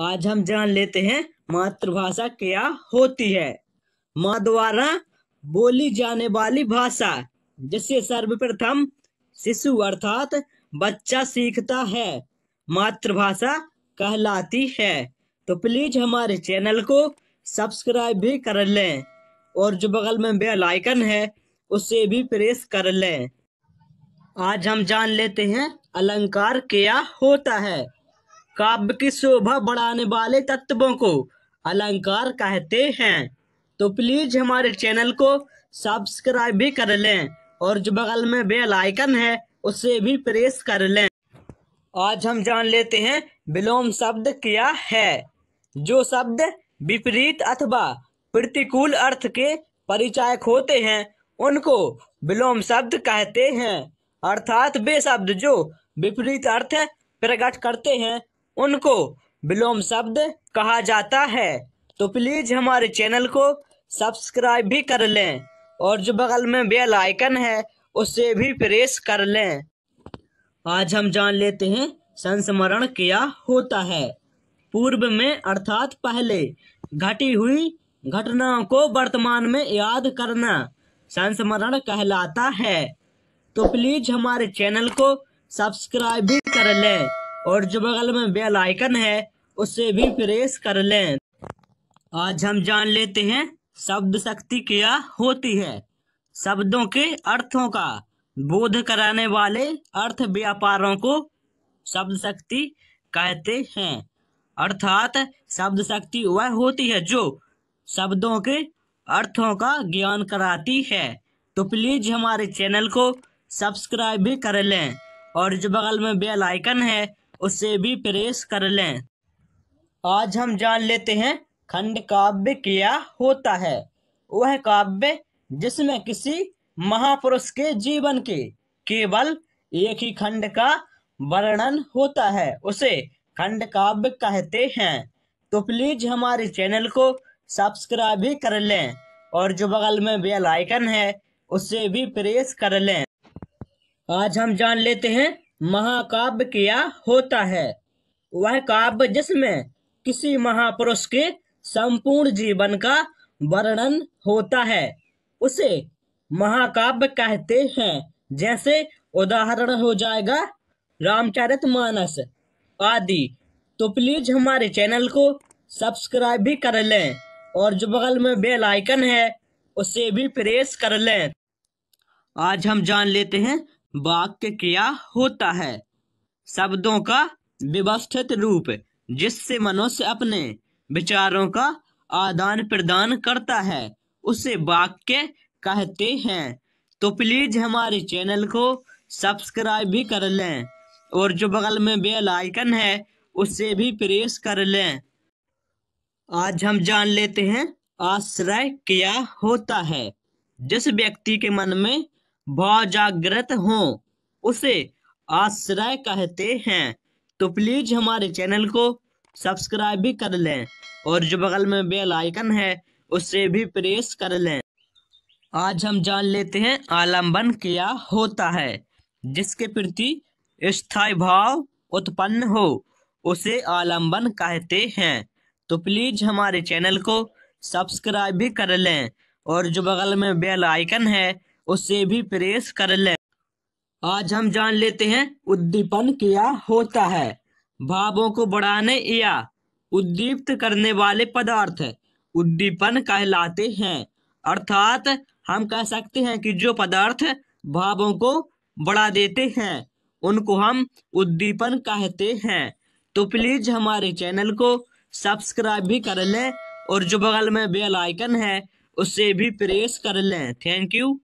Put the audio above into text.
आज हम जान लेते हैं मातृभाषा क्या होती है माँ द्वारा बोली जाने वाली भाषा जिससे सर्वप्रथम शिशु अर्थात बच्चा सीखता है मातृभाषा कहलाती है तो प्लीज हमारे चैनल को सब्सक्राइब भी कर लें और जो बगल में बेल आइकन है उसे भी प्रेस कर लें आज हम जान लेते हैं अलंकार क्या होता है काव्य की शोभा बढ़ाने वाले तत्वों को अलंकार कहते हैं तो प्लीज हमारे चैनल को सब्सक्राइब भी कर लें और जो बगल में बेल आइकन है उसे भी प्रेस कर लें आज हम जान लेते हैं विलोम शब्द क्या है जो शब्द विपरीत अथवा प्रतिकूल अर्थ के परिचायक होते हैं उनको विलोम शब्द कहते हैं अर्थात वे शब्द जो विपरीत अर्थ प्रकट करते हैं उनको विलोम शब्द कहा जाता है तो प्लीज़ हमारे चैनल को सब्सक्राइब भी कर लें और जो बगल में बेल आइकन है उसे भी प्रेस कर लें आज हम जान लेते हैं संस्मरण क्या होता है पूर्व में अर्थात पहले घटी हुई घटनाओं को वर्तमान में याद करना संस्मरण कहलाता है तो प्लीज़ हमारे चैनल को सब्सक्राइब भी कर लें और जो बगल में बेल आइकन है उसे भी प्रेस कर लें आज हम जान लेते हैं शब्द शक्ति क्या होती है शब्दों के अर्थों का बोध कराने वाले अर्थ व्यापारों को शब्द शक्ति कहते हैं अर्थात शब्द शक्ति वह होती है जो शब्दों के अर्थों का ज्ञान कराती है तो प्लीज हमारे चैनल को सब्सक्राइब भी कर लें और जो बगल में बेल आइकन है उसे भी प्रेस कर लें आज हम जान लेते हैं खंड काव्य क्या होता है वह काव्य जिसमें किसी महापुरुष के जीवन के केवल एक ही खंड का वर्णन होता है उसे खंड काव्य कहते हैं तो प्लीज हमारे चैनल को सब्सक्राइब भी कर लें और जो बगल में बेल आइकन है उसे भी प्रेस कर लें आज हम जान लेते हैं महाकाव्य किया होता है वह काव्य जिसमें किसी महापुरुष के संपूर्ण जीवन का वर्णन होता है उसे महाकाव्य कहते हैं जैसे उदाहरण हो जाएगा रामचरित मानस आदि तो प्लीज हमारे चैनल को सब्सक्राइब भी कर लें और जो बगल में बेल आइकन है उसे भी प्रेस कर लें आज हम जान लेते हैं वाक्य क्रिया होता है शब्दों का व्यवस्थित रूप जिससे मनुष्य अपने विचारों का आदान प्रदान करता है उसे वाक्य कहते हैं तो प्लीज हमारे चैनल को सब्सक्राइब भी कर लें और जो बगल में बेल आइकन है उसे भी प्रेस कर लें आज हम जान लेते हैं आश्रय क्या होता है जिस व्यक्ति के मन में जागृत हों उसे आश्रय कहते हैं तो प्लीज हमारे चैनल को सब्सक्राइब भी कर लें और जो बगल में बेल आइकन है उसे भी प्रेस कर लें आज हम जान लेते हैं आलम्बन क्या होता है जिसके प्रति स्थायी भाव उत्पन्न हो उसे आलम्बन कहते हैं तो प्लीज हमारे चैनल को सब्सक्राइब भी कर लें और जो बगल में बेल आइकन है उसे भी प्रेस कर ले आज हम जान लेते हैं उद्दीपन क्या होता है भावों को बढ़ाने या उद्दीप्त करने वाले पदार्थ उद्दीपन कहलाते हैं अर्थात हम कह सकते हैं कि जो पदार्थ भावों को बढ़ा देते हैं उनको हम उद्दीपन कहते हैं तो प्लीज हमारे चैनल को सब्सक्राइब भी कर लें और जो बगल में बेल आइकन है उसे भी प्रेस कर लें थैंक यू